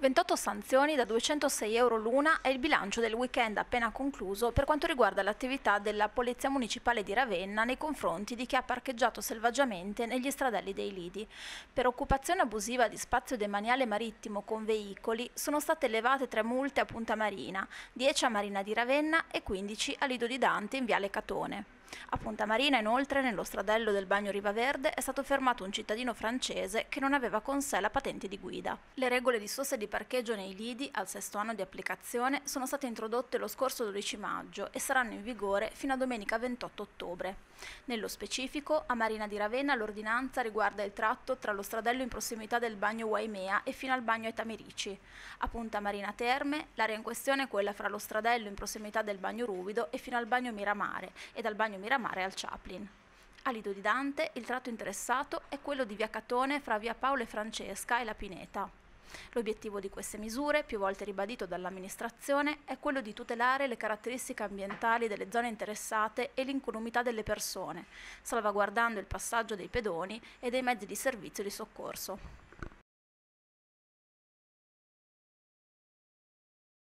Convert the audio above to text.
28 sanzioni da 206 euro l'una è il bilancio del weekend appena concluso per quanto riguarda l'attività della Polizia Municipale di Ravenna nei confronti di chi ha parcheggiato selvaggiamente negli stradelli dei lidi. Per occupazione abusiva di spazio demaniale marittimo con veicoli sono state elevate tre multe a Punta Marina, 10 a Marina di Ravenna e 15 a Lido di Dante in Viale Catone. A Punta Marina, inoltre, nello stradello del bagno Rivaverde, è stato fermato un cittadino francese che non aveva con sé la patente di guida. Le regole di sosta e di parcheggio nei lidi, al sesto anno di applicazione, sono state introdotte lo scorso 12 maggio e saranno in vigore fino a domenica 28 ottobre. Nello specifico, a Marina di Ravenna l'ordinanza riguarda il tratto tra lo stradello in prossimità del bagno Waimea e fino al bagno Etamerici. A Punta Marina Terme, l'area in questione è quella fra lo stradello in prossimità del bagno Ruvido e fino al bagno Miramare e dal bagno di Miramare al Chaplin. A Lido di Dante il tratto interessato è quello di via Catone fra via Paolo e Francesca e la Pineta. L'obiettivo di queste misure, più volte ribadito dall'amministrazione, è quello di tutelare le caratteristiche ambientali delle zone interessate e l'incolumità delle persone, salvaguardando il passaggio dei pedoni e dei mezzi di servizio di soccorso.